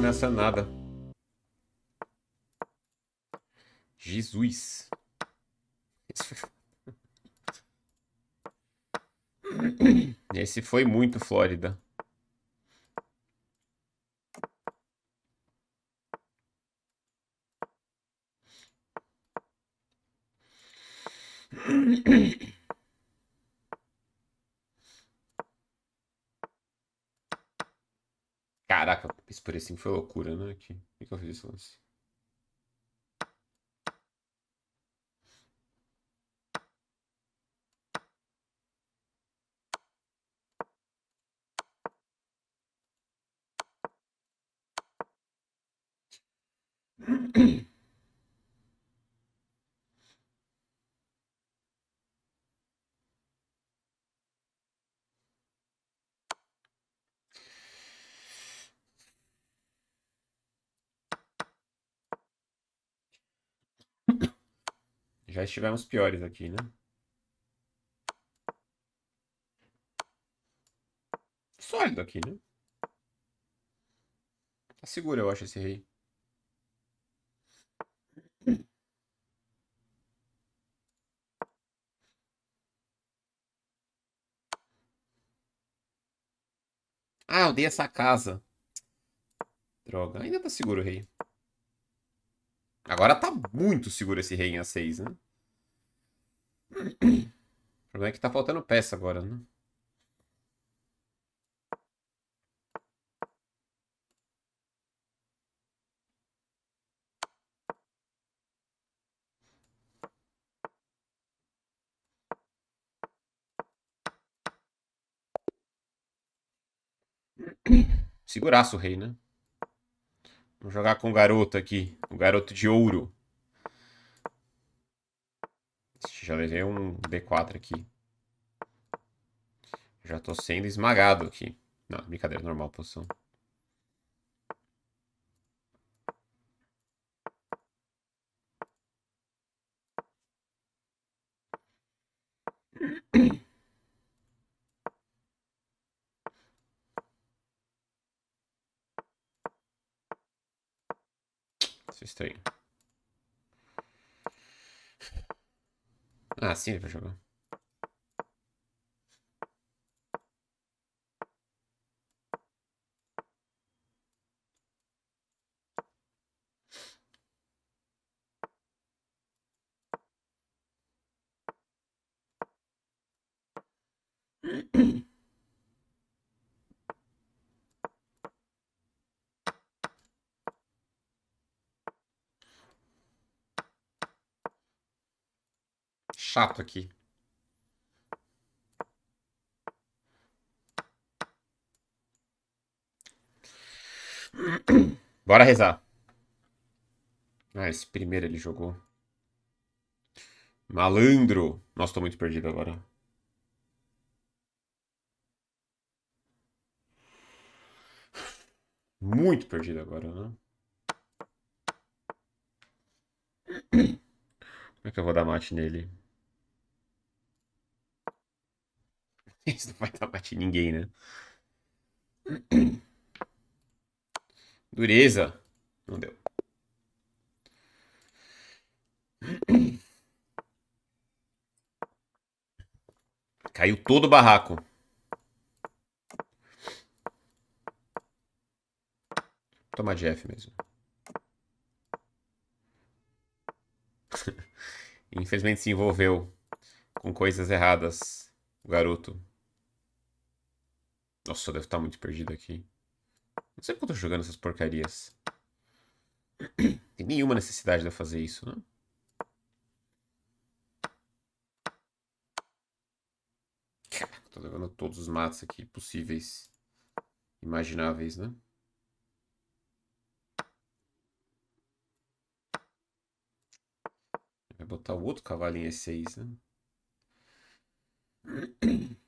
nessa nada. Jesus. Esse foi muito Flórida. Caraca, esse por foi loucura, né? Aqui. Por que eu fiz esse lance? já estivemos piores aqui, né? Sólido aqui, né? Tá seguro, eu acho, esse rei. Ah, eu dei essa casa. Droga, ainda tá seguro o rei. Agora tá muito seguro esse rei em A6, né? O problema é que tá faltando peça agora, né? Seguraço o rei, né? Vamos jogar com o garoto aqui. O garoto de ouro. já levei um D4 aqui. Já tô sendo esmagado aqui. Não, brincadeira, normal posição. Se é estranho. Ah, sì, li facevo. chato aqui. Bora rezar. Ah, esse primeiro ele jogou. Malandro. Nossa, tô muito perdido agora. Muito perdido agora, né? Como é que eu vou dar mate nele? Isso não vai dar pra de ninguém, né? Dureza. Não deu. Caiu todo o barraco. de F mesmo. Infelizmente se envolveu com coisas erradas, o garoto. Nossa, deve estar muito perdido aqui. Não sei porque eu tô jogando essas porcarias. Tem nenhuma necessidade de eu fazer isso, né? Tô levando todos os matos aqui possíveis, imagináveis, né? Vai botar o outro cavalinho E6, né?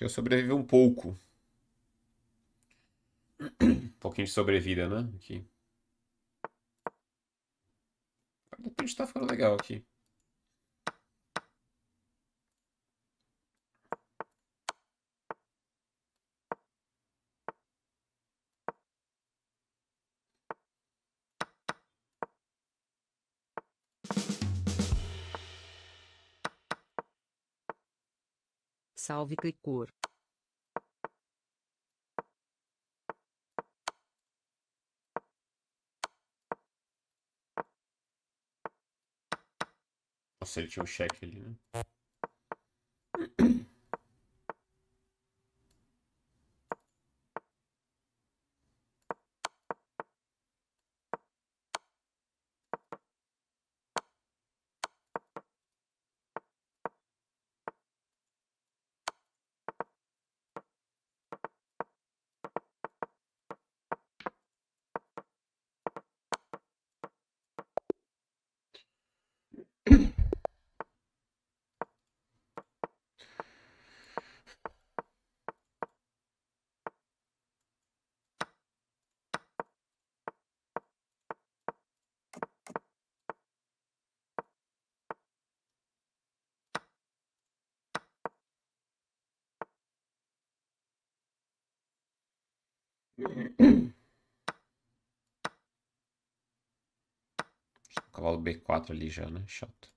que eu sobrevivi um pouco. Um pouquinho de sobrevida, né? Aqui. O tá ficando legal aqui. salve clicor. Nossa, ele tinha um cheque ali, né? Cavalo B4 ali já, né? Chato.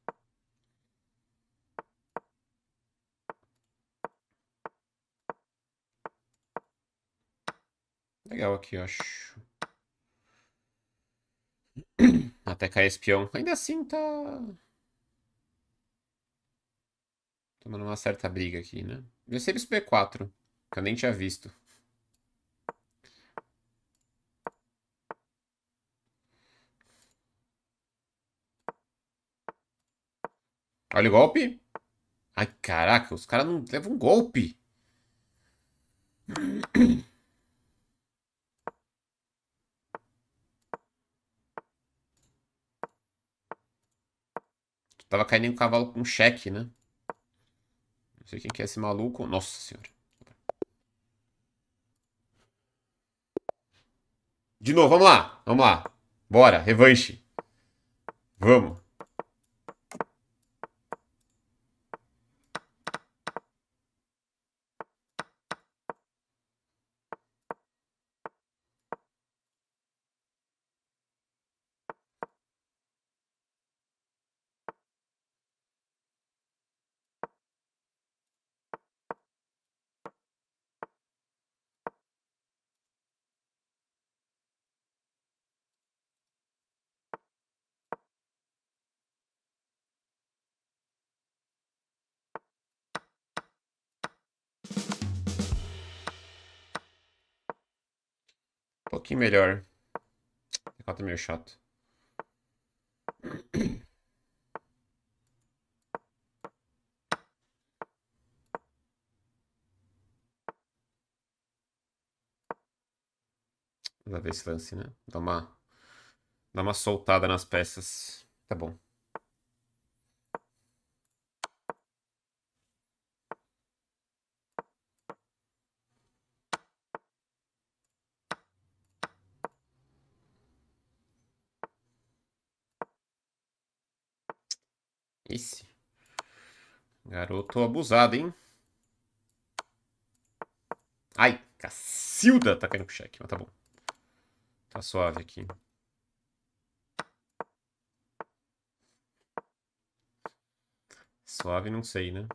Legal aqui, eu acho. Até cair espião. Ainda assim tá... Tomando uma certa briga aqui, né? Eu sempre isso B4, que eu nem tinha visto. Olha o golpe. Ai, caraca, os caras não levam um golpe. tava caindo em um cavalo com cheque, né? Não sei quem que é esse maluco. Nossa senhora. De novo, vamos lá. Vamos lá. Bora, revanche. Vamos. pouquinho melhor. tá é meio chato. Nada a ver esse lance, né? Dá uma, dá uma soltada nas peças. Tá bom. Esse. Garoto abusado, hein? Ai, Cacilda tá caindo pro cheque, mas tá bom. Tá suave aqui. Suave, não sei, né?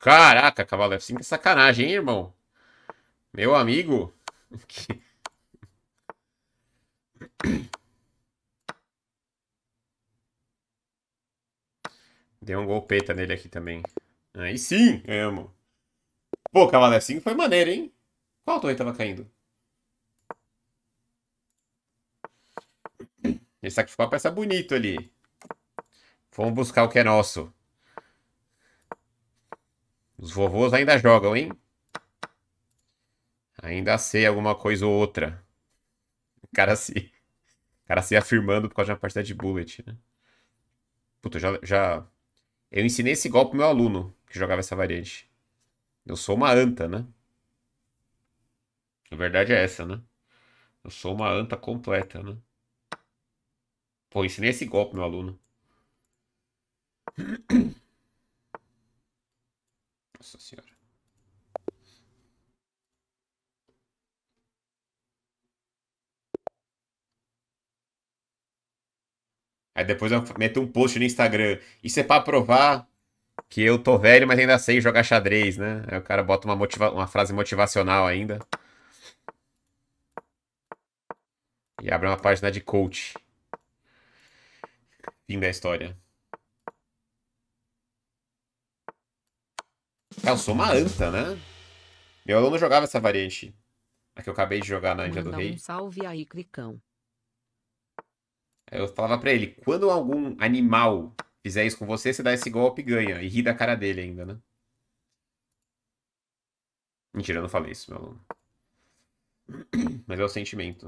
Caraca, cavalo F5 é sacanagem, hein, irmão? Meu amigo. Deu um golpeta nele aqui também. Aí sim, amo. Pô, cavalo F5 foi maneiro, hein? Qual torre tava caindo? Ele sacrificou a peça bonito ali. Vamos buscar o que é nosso. Os vovôs ainda jogam, hein? Ainda sei alguma coisa ou outra. O cara se, o cara se afirmando por causa de uma partida de bullet, né? Puta, já, já. Eu ensinei esse golpe pro meu aluno que jogava essa variante. Eu sou uma anta, né? A verdade é essa, né? Eu sou uma anta completa, né? Pô, ensinei esse golpe, meu aluno. Nossa senhora. Aí depois eu meto um post no Instagram. Isso é pra provar que eu tô velho, mas ainda sei jogar xadrez, né? Aí o cara bota uma, motiva uma frase motivacional ainda. E abre uma página de coach. Fim da história. Cara, eu sou uma anta, né? Meu aluno jogava essa variante. A que eu acabei de jogar na Índia do Rei. salve aí, Cricão. Eu falava para ele, quando algum animal fizer isso com você, você dá esse golpe e ganha. E ri da cara dele ainda, né? Mentira, eu não falei isso, meu aluno. Mas é o sentimento.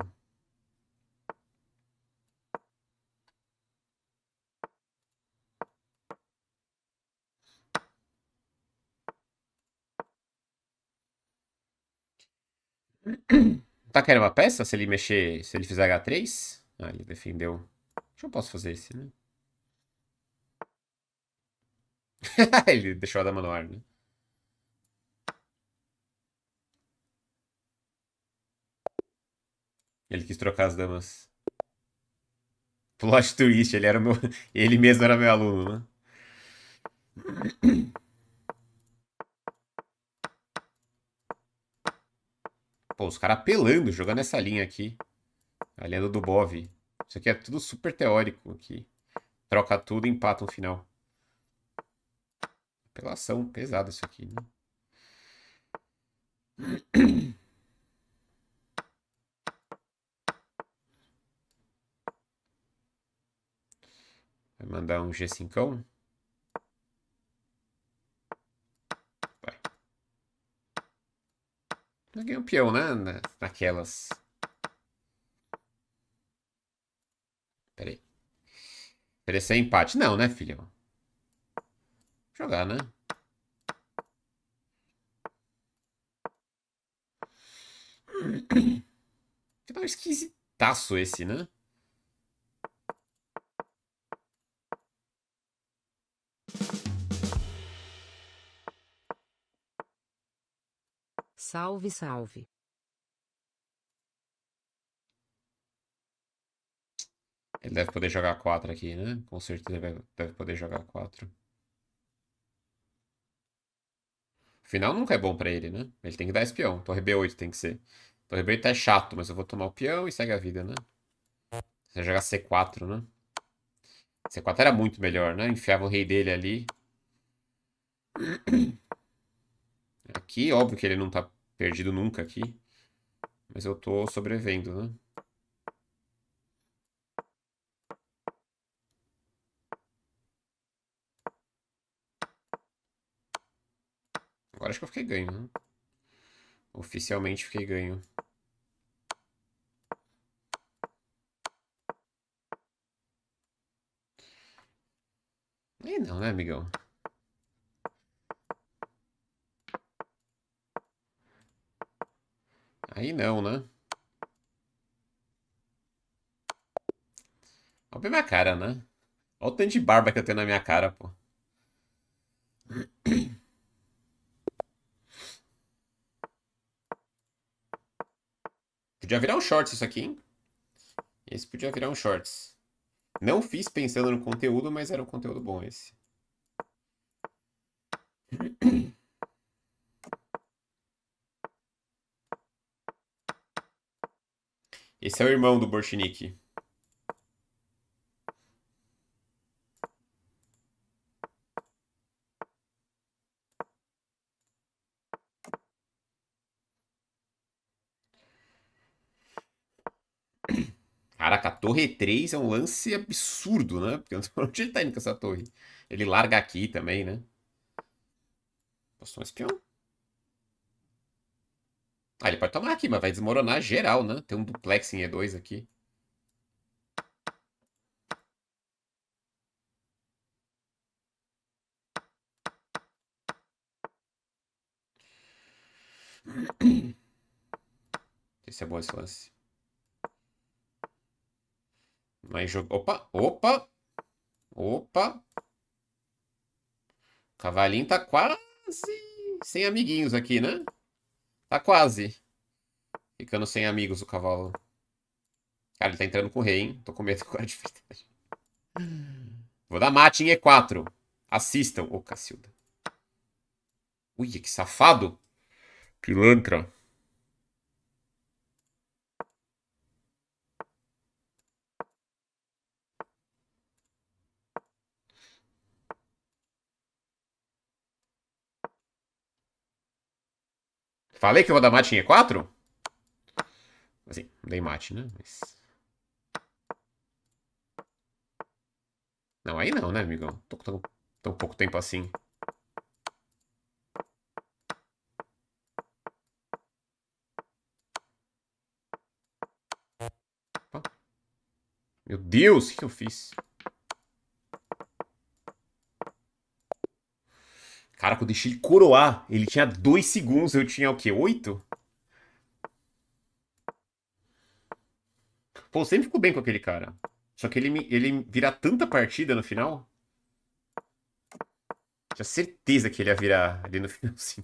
Tá querendo uma peça se ele mexer, se ele fizer H3? Ah, ele defendeu que eu posso fazer esse, né? Ele deixou a dama no ar, né? Ele quis trocar as damas. Plot twist, ele era meu. Ele mesmo era meu aluno, né? Pô, os caras apelando, jogando essa linha aqui. A lenda do Bov. Isso aqui é tudo super teórico aqui. Troca tudo e empata no final. Apelação pesada isso aqui, né? Vai mandar um G5? Vai. Ganhei um peão, né? Naquelas. Oferecer empate. Não, né, filho? Jogar, né? Que tal esquisitaço esse, né? Salve, salve. Ele deve poder jogar 4 aqui, né? Com certeza deve, deve poder jogar 4. Final nunca é bom pra ele, né? Ele tem que dar espião. Torre B8 tem que ser. Torre B8 é tá chato, mas eu vou tomar o peão e segue a vida, né? Você jogar C4, né? C4 era muito melhor, né? Enfiava o rei dele ali. Aqui, óbvio que ele não tá perdido nunca aqui. Mas eu tô sobrevivendo, né? Agora acho que eu fiquei ganho. Né? Oficialmente fiquei ganho. E não, né, amigão? Aí não, né? Olha a minha cara, né? Olha o tanto de barba que eu tenho na minha cara, pô. Podia virar um shorts isso aqui, hein? Esse podia virar um shorts. Não fiz pensando no conteúdo, mas era um conteúdo bom esse. Esse é o irmão do Borchnik. Caraca, a torre E3 é um lance absurdo, né? Porque eu não sei onde ele tá indo com essa torre. Ele larga aqui também, né? Postou um espião. Ah, ele pode tomar aqui, mas vai desmoronar geral, né? Tem um duplex em E2 aqui. Esse é bom esse lance. Mas jogar... Opa, opa. Opa. Cavalinho tá quase sem amiguinhos aqui, né? Tá quase. Ficando sem amigos o cavalo. Cara, ele tá entrando com o rei, hein? Tô com medo agora de verdade. Vou dar mate em E4. Assistam. Ô, oh, Cacilda. Ui, que safado. Pilantra. Falei que eu vou dar mate em E4? Assim, dei mate, né? Mas... Não, aí não, né, amigão? Tô com tão, pouco tempo assim. Meu Deus, o que eu fiz? Caraca, eu deixei ele coroar. Ele tinha dois segundos, eu tinha o quê? Oito? Pô, sempre fico bem com aquele cara. Só que ele, me, ele vira tanta partida no final. Tinha certeza que ele ia virar ali no final, sim.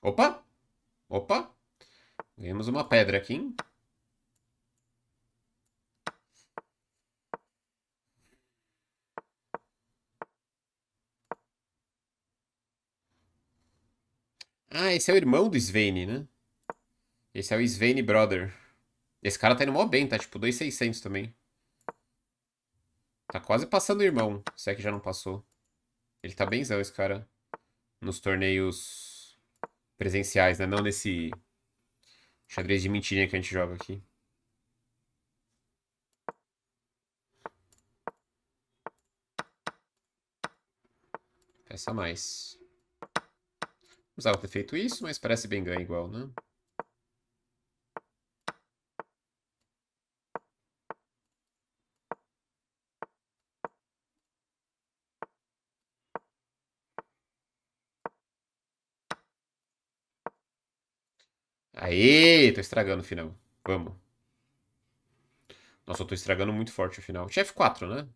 Opa! Opa! Ganhamos uma pedra aqui, hein? Ah, esse é o irmão do Sven, né? Esse é o Sven Brother. Esse cara tá indo mó bem, tá tipo 2,600 também. Tá quase passando o irmão, se é que já não passou. Ele tá benzão, esse cara. Nos torneios presenciais, né? Não nesse xadrez de mentirinha que a gente joga aqui. Peça mais. Precisava ter feito isso, mas parece bem ganho igual, né? Aê, tô estragando o final. Vamos. Nossa, eu tô estragando muito forte o final. f 4, né?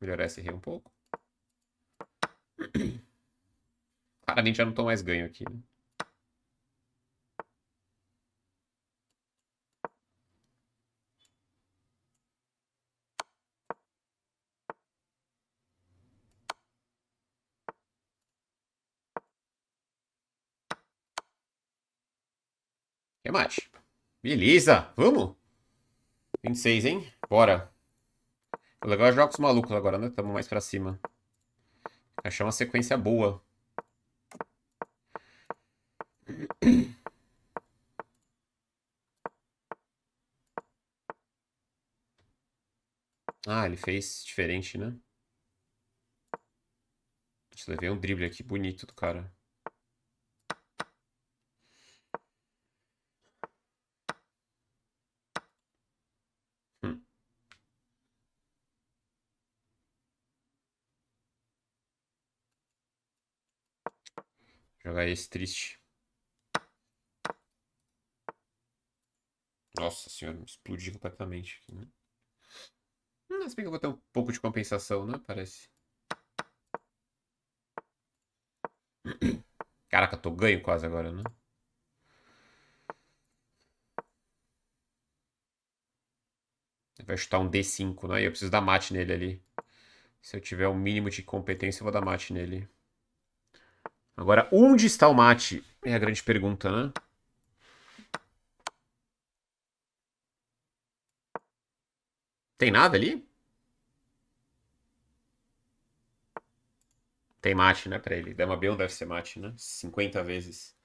Melhorar esse rei um pouco. Claramente já não estou mais ganho aqui, né? Remate. Beleza, vamos? 26, hein? Bora. O legal é jogos malucos agora, né? Tamo mais pra cima. Achar uma sequência boa. Ah, ele fez diferente, né? Deixa eu levei um drible aqui bonito do cara. Jogar esse triste. Nossa senhora, explodiu completamente aqui, né? Hum, se bem que eu vou ter um pouco de compensação, né? Parece. Caraca, tô ganho quase agora, né? vai chutar um D5, né? E eu preciso dar mate nele ali. Se eu tiver o um mínimo de competência, eu vou dar mate nele. Agora, onde está o mate? É a grande pergunta, né? Tem nada ali? Tem mate, né, pra ele. Dama B1 deve ser mate, né? 50 vezes.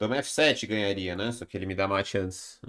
Dama F7 ganharia, né? Só que ele me dá mate antes.